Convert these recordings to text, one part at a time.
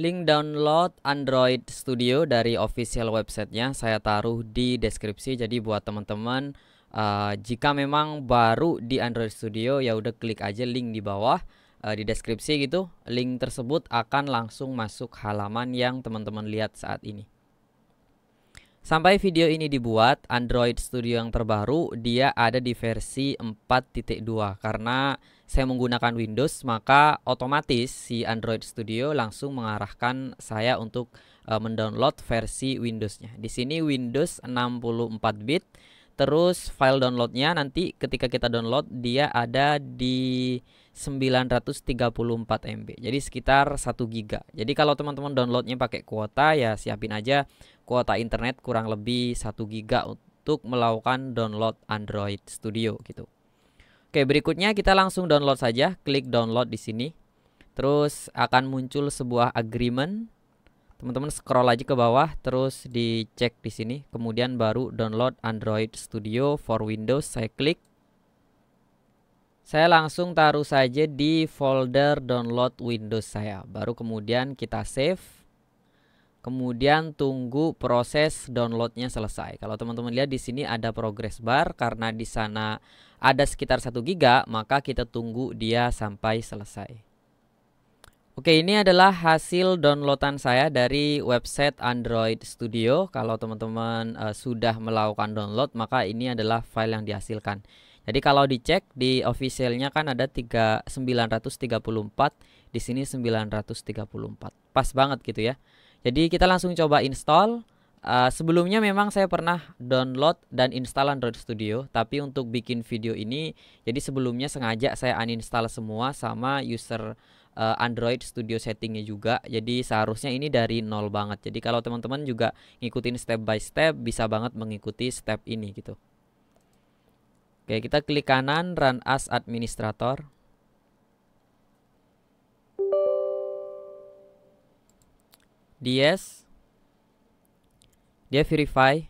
Link download Android Studio dari official websitenya saya taruh di deskripsi. Jadi buat teman-teman uh, jika memang baru di Android Studio ya udah klik aja link di bawah uh, di deskripsi gitu. Link tersebut akan langsung masuk halaman yang teman-teman lihat saat ini. Sampai video ini dibuat, Android Studio yang terbaru dia ada di versi 4.2 karena saya menggunakan Windows, maka otomatis si Android Studio langsung mengarahkan saya untuk e, mendownload versi Windowsnya. Di sini Windows 64 bit. Terus file downloadnya nanti ketika kita download dia ada di 934 MB. Jadi sekitar 1 giga. Jadi kalau teman-teman downloadnya pakai kuota ya siapin aja kuota internet kurang lebih 1 giga untuk melakukan download Android Studio gitu. Oke, berikutnya kita langsung download saja, klik download di sini. Terus akan muncul sebuah agreement. Teman-teman scroll aja ke bawah terus dicek di sini, kemudian baru download Android Studio for Windows, saya klik. Saya langsung taruh saja di folder download Windows saya. Baru kemudian kita save kemudian tunggu proses downloadnya selesai. Kalau teman-teman lihat di sini ada progress bar karena di sana ada sekitar 1 giga, maka kita tunggu dia sampai selesai. Oke, ini adalah hasil downloadan saya dari website Android Studio. Kalau teman-teman e, sudah melakukan download, maka ini adalah file yang dihasilkan. Jadi kalau dicek di officialnya kan ada 3, 934, di sini 934. Pas banget gitu ya. Jadi kita langsung coba install. Uh, sebelumnya memang saya pernah download dan install Android Studio, tapi untuk bikin video ini, jadi sebelumnya sengaja saya uninstall semua sama user uh, Android Studio settingnya juga. Jadi seharusnya ini dari nol banget. Jadi kalau teman-teman juga ngikutin step by step, bisa banget mengikuti step ini gitu. Oke, kita klik kanan Run as Administrator. ds dia verify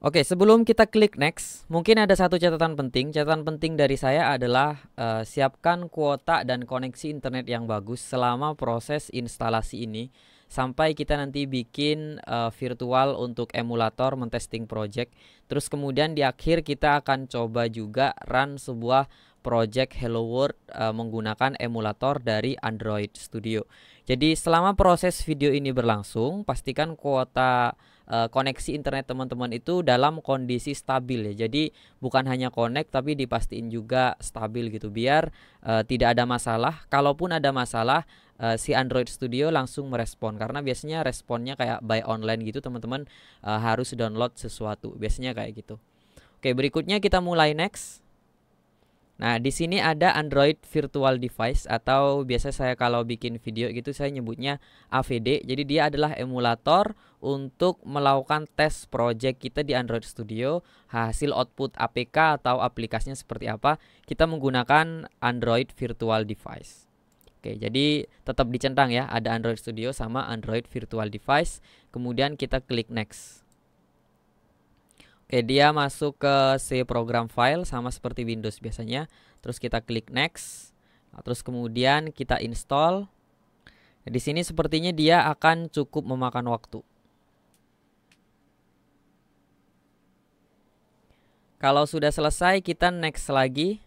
Oke, sebelum kita klik next, mungkin ada satu catatan penting. Catatan penting dari saya adalah uh, siapkan kuota dan koneksi internet yang bagus selama proses instalasi ini sampai kita nanti bikin uh, virtual untuk emulator mentesting project. Terus kemudian di akhir kita akan coba juga run sebuah project Hello World uh, menggunakan emulator dari Android Studio. Jadi selama proses video ini berlangsung, pastikan kuota uh, koneksi internet teman-teman itu dalam kondisi stabil ya. Jadi bukan hanya connect tapi dipastiin juga stabil gitu biar uh, tidak ada masalah. Kalaupun ada masalah si Android Studio langsung merespon karena biasanya responnya kayak by online gitu teman-teman harus download sesuatu. Biasanya kayak gitu. Oke, berikutnya kita mulai next. Nah, di sini ada Android Virtual Device atau biasa saya kalau bikin video gitu saya nyebutnya AVD. Jadi dia adalah emulator untuk melakukan tes project kita di Android Studio. Hasil output APK atau aplikasinya seperti apa, kita menggunakan Android Virtual Device. Oke, jadi tetap dicentang ya, ada Android Studio sama Android Virtual Device. Kemudian kita klik next. Oke, dia masuk ke C program file sama seperti Windows biasanya. Terus kita klik next. Nah, terus kemudian kita install. Nah, di sini sepertinya dia akan cukup memakan waktu. Kalau sudah selesai, kita next lagi.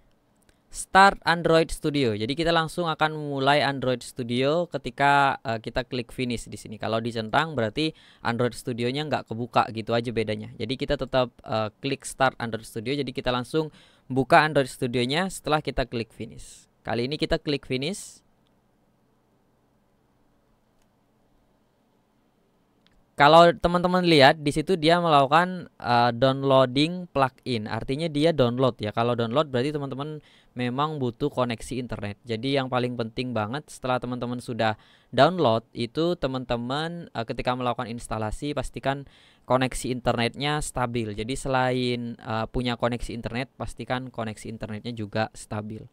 Start Android Studio. Jadi kita langsung akan mulai Android Studio ketika uh, kita klik finish di sini. Kalau dicentang berarti Android Studionya nggak kebuka gitu aja bedanya. Jadi kita tetap uh, klik Start Android Studio. Jadi kita langsung buka Android Studionya setelah kita klik finish. Kali ini kita klik finish. kalau teman-teman lihat di situ dia melakukan uh, downloading plugin. Artinya dia download ya. Kalau download berarti teman-teman memang butuh koneksi internet. Jadi yang paling penting banget setelah teman-teman sudah download itu teman-teman uh, ketika melakukan instalasi pastikan koneksi internetnya stabil. Jadi selain uh, punya koneksi internet pastikan koneksi internetnya juga stabil.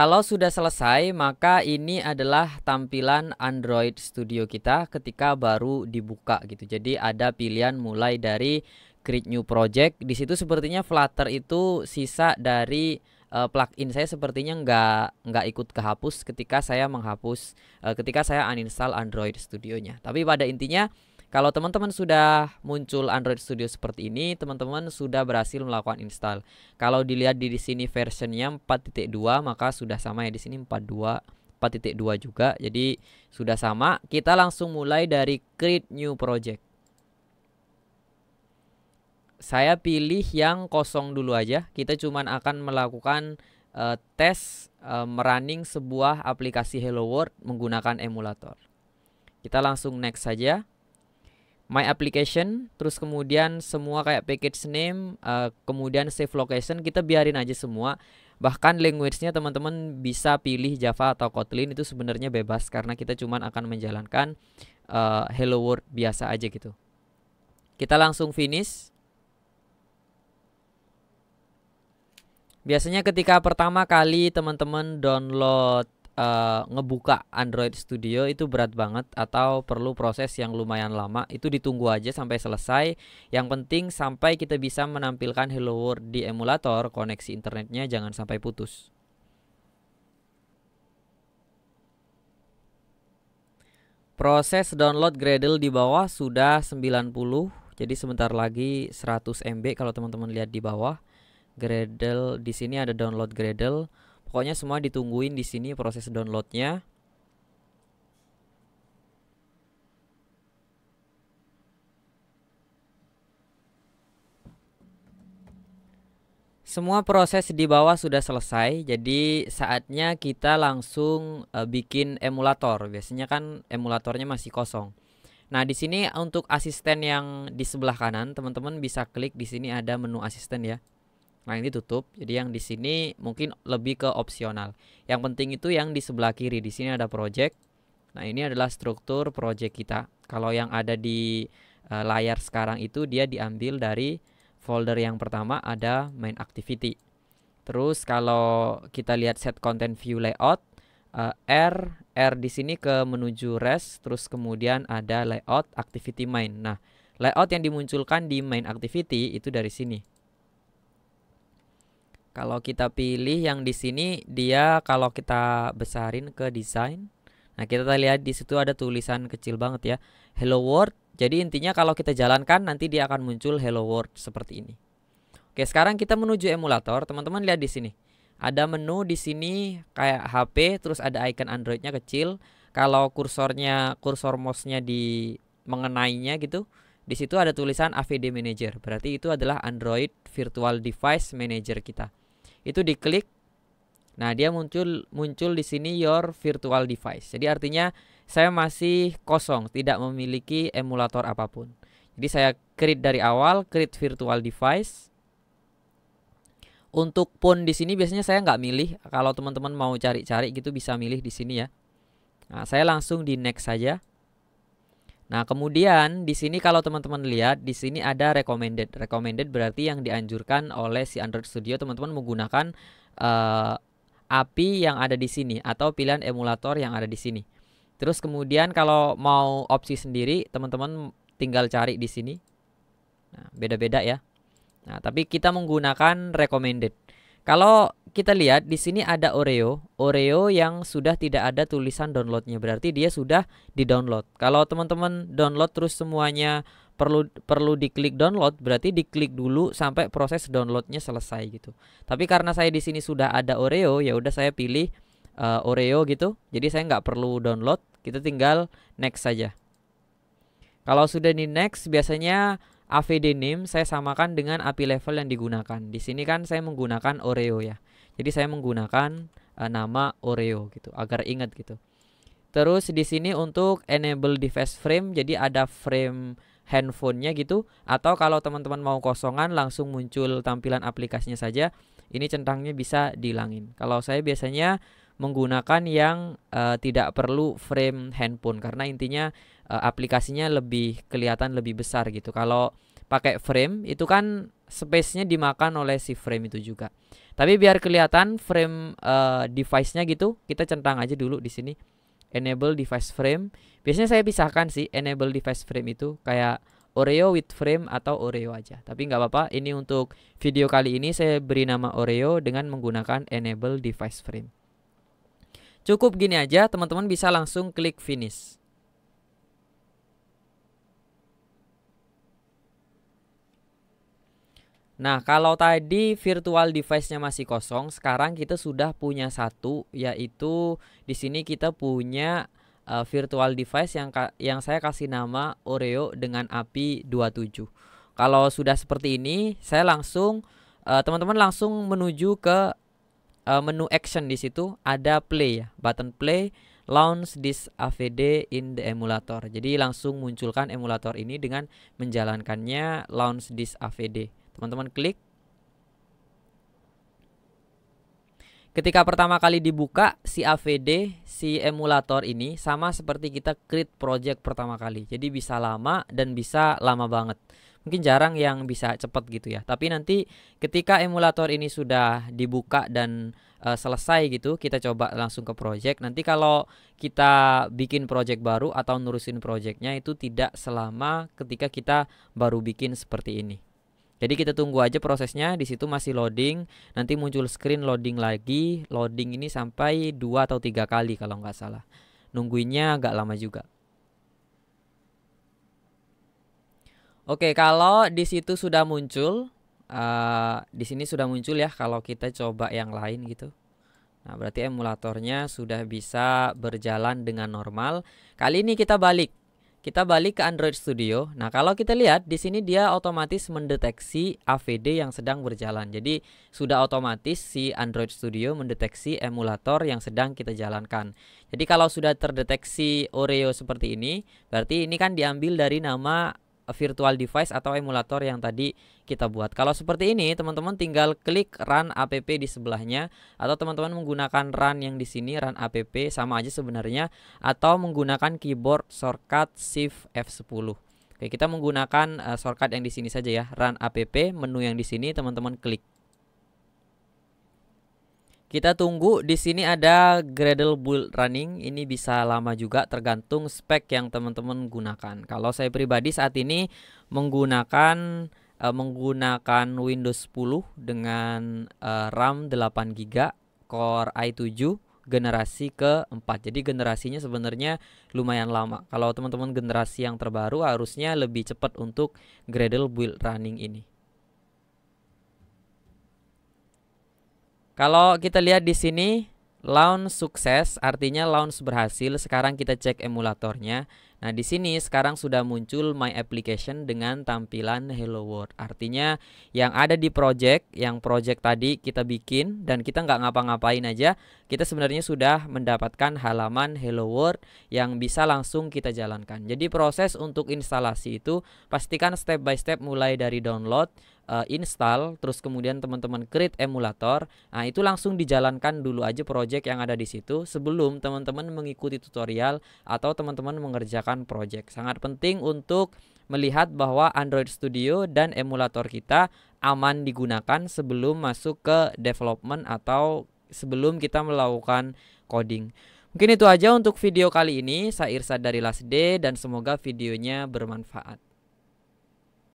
Kalau sudah selesai, maka ini adalah tampilan Android Studio kita ketika baru dibuka gitu. Jadi ada pilihan mulai dari create new project. Di situ sepertinya Flutter itu sisa dari uh, plugin saya sepertinya nggak nggak ikut kehapus ketika saya menghapus uh, ketika saya uninstall Android Studio-nya. Tapi pada intinya kalau teman-teman sudah muncul Android Studio seperti ini, teman-teman sudah berhasil melakukan install. Kalau dilihat di sini versionnya 4.2, maka sudah sama ya di sini 42 4.2 juga. Jadi sudah sama. Kita langsung mulai dari create new project. Saya pilih yang kosong dulu aja. Kita cuman akan melakukan uh, tes uh, merunning sebuah aplikasi Hello World menggunakan emulator. Kita langsung next saja my application terus kemudian semua kayak package name uh, kemudian save location kita biarin aja semua bahkan language-nya teman-teman bisa pilih Java atau Kotlin itu sebenarnya bebas karena kita cuman akan menjalankan uh, hello world biasa aja gitu kita langsung finish biasanya ketika pertama kali teman-teman download uh, ngebuka Android Studio itu berat banget atau perlu proses yang lumayan lama. Itu ditunggu aja sampai selesai. Yang penting sampai kita bisa menampilkan Hello World di emulator, koneksi internetnya jangan sampai putus. Proses download Gradle di bawah sudah 90. Jadi sebentar lagi 100 MB kalau teman-teman lihat di bawah. Gradle di sini ada download Gradle Pokoknya semua ditungguin di sini proses downloadnya. Semua proses di bawah sudah selesai, jadi saatnya kita langsung uh, bikin emulator. Biasanya kan emulatornya masih kosong. Nah, di sini untuk asisten yang di sebelah kanan, teman-teman bisa klik di sini ada menu asisten ya. Nah ini tutup. Jadi yang di sini mungkin lebih ke opsional. Yang penting itu yang di sebelah kiri. Di sini ada project. Nah ini adalah struktur project kita. Kalau yang ada di e, layar sekarang itu dia diambil dari folder yang pertama ada main activity. Terus kalau kita lihat set content view layout e, R R di sini ke menuju rest. Terus kemudian ada layout activity main. Nah layout yang dimunculkan di main activity itu dari sini. Kalau kita pilih yang di sini dia kalau kita besarin ke desain. Nah, kita lihat di situ ada tulisan kecil banget ya. Hello world. Jadi intinya kalau kita jalankan nanti dia akan muncul hello world seperti ini. Oke, sekarang kita menuju emulator. Teman-teman lihat di sini. Ada menu di sini kayak HP, terus ada icon Androidnya kecil. Kalau kursornya, kursor mouse-nya di mengenainya gitu, di situ ada tulisan AVD Manager. Berarti itu adalah Android Virtual Device Manager kita itu diklik Nah, dia muncul muncul di sini your virtual device. Jadi artinya saya masih kosong, tidak memiliki emulator apapun. Jadi saya create dari awal, create virtual device. Untuk pun di sini biasanya saya nggak milih. Kalau teman-teman mau cari-cari gitu bisa milih di sini ya. Nah, saya langsung di next saja. Nah, kemudian di sini kalau teman-teman lihat di sini ada recommended. Recommended berarti yang dianjurkan oleh si Android Studio teman-teman menggunakan uh, eh, API yang ada di sini atau pilihan emulator yang ada di sini. Terus kemudian kalau mau opsi sendiri teman-teman tinggal cari di sini. Nah, beda-beda ya. Nah, tapi kita menggunakan recommended. Kalau kita lihat di sini ada Oreo, Oreo yang sudah tidak ada tulisan downloadnya, berarti dia sudah di download. Kalau teman-teman download terus semuanya perlu perlu diklik download, berarti diklik dulu sampai proses downloadnya selesai gitu. Tapi karena saya di sini sudah ada Oreo, ya udah saya pilih uh, Oreo gitu, jadi saya nggak perlu download, kita tinggal next saja. Kalau sudah di next, biasanya AVD name saya samakan dengan API level yang digunakan. Di sini kan saya menggunakan Oreo ya. Jadi saya menggunakan uh, nama Oreo gitu agar ingat gitu. Terus di sini untuk enable device frame jadi ada frame handphonenya gitu atau kalau teman-teman mau kosongan langsung muncul tampilan aplikasinya saja. Ini centangnya bisa dihilangin. Kalau saya biasanya menggunakan yang uh, tidak perlu frame handphone karena intinya uh, aplikasinya lebih kelihatan lebih besar gitu. Kalau pakai frame itu kan space-nya dimakan oleh si frame itu juga. Tapi biar kelihatan frame uh, device-nya gitu, kita centang aja dulu di sini enable device frame. Biasanya saya pisahkan sih enable device frame itu kayak Oreo with frame atau Oreo aja. Tapi nggak apa-apa, ini untuk video kali ini saya beri nama Oreo dengan menggunakan enable device frame. Cukup gini aja, teman-teman bisa langsung klik finish. Nah, kalau tadi virtual device-nya masih kosong, sekarang kita sudah punya satu, yaitu di sini kita punya uh, virtual device yang yang saya kasih nama Oreo dengan API 27. Kalau sudah seperti ini, saya langsung eh, teman-teman uh, langsung menuju ke uh, menu action di situ ada play ya, button play launch this AVD in the emulator. Jadi langsung munculkan emulator ini dengan menjalankannya launch this AVD. Teman-teman klik. Ketika pertama kali dibuka si AVD, si emulator ini sama seperti kita create project pertama kali. Jadi bisa lama dan bisa lama banget. Mungkin jarang yang bisa cepat gitu ya. Tapi nanti ketika emulator ini sudah dibuka dan e, selesai gitu, kita coba langsung ke project. Nanti kalau kita bikin project baru atau nurusin projectnya itu tidak selama ketika kita baru bikin seperti ini. Jadi kita tunggu aja prosesnya di situ masih loading, nanti muncul screen loading lagi, loading ini sampai dua atau tiga kali kalau nggak salah. Nungguinnya agak lama juga. Oke, kalau di situ sudah muncul, uh, di sini sudah muncul ya kalau kita coba yang lain gitu. Nah, berarti emulatornya sudah bisa berjalan dengan normal. Kali ini kita balik. Kita balik ke Android Studio. Nah, kalau kita lihat di sini dia otomatis mendeteksi AVD yang sedang berjalan. Jadi, sudah otomatis si Android Studio mendeteksi emulator yang sedang kita jalankan. Jadi, kalau sudah terdeteksi Oreo seperti ini, berarti ini kan diambil dari nama Eh, virtual device atau emulator yang tadi kita buat. Kalau seperti ini, teman-teman tinggal klik run app di sebelahnya atau teman-teman menggunakan run yang di sini run app sama aja sebenarnya atau menggunakan keyboard shortcut shift F10. Oke, kita menggunakan uh, shortcut yang di sini saja ya, run app, menu yang di sini teman-teman klik. Kita tunggu di sini ada Gradle build running. Ini bisa lama juga tergantung spek yang teman-teman gunakan. Kalau saya pribadi saat ini menggunakan uh, menggunakan Windows 10 dengan uh, RAM 8 GB, Core i7 generasi keempat. Jadi generasinya sebenarnya lumayan lama. Kalau teman-teman generasi yang terbaru harusnya lebih cepat untuk Gradle build running ini. Kalau kita lihat di sini launch sukses artinya launch berhasil. Sekarang kita cek emulatornya. Nah, di sini sekarang sudah muncul My Application dengan tampilan Hello World. Artinya yang ada di project, yang project tadi kita bikin dan kita nggak ngapa-ngapain aja, kita sebenarnya sudah mendapatkan halaman Hello World yang bisa langsung kita jalankan. Jadi proses untuk instalasi itu pastikan step by step mulai dari download, uh, install terus kemudian teman-teman create emulator nah itu langsung dijalankan dulu aja project yang ada di situ sebelum teman-teman mengikuti tutorial atau teman-teman mengerjakan project sangat penting untuk melihat bahwa Android Studio dan emulator kita aman digunakan sebelum masuk ke development atau sebelum kita melakukan coding. Mungkin itu aja untuk video kali ini. Saya Irsa dari Last dan semoga videonya bermanfaat.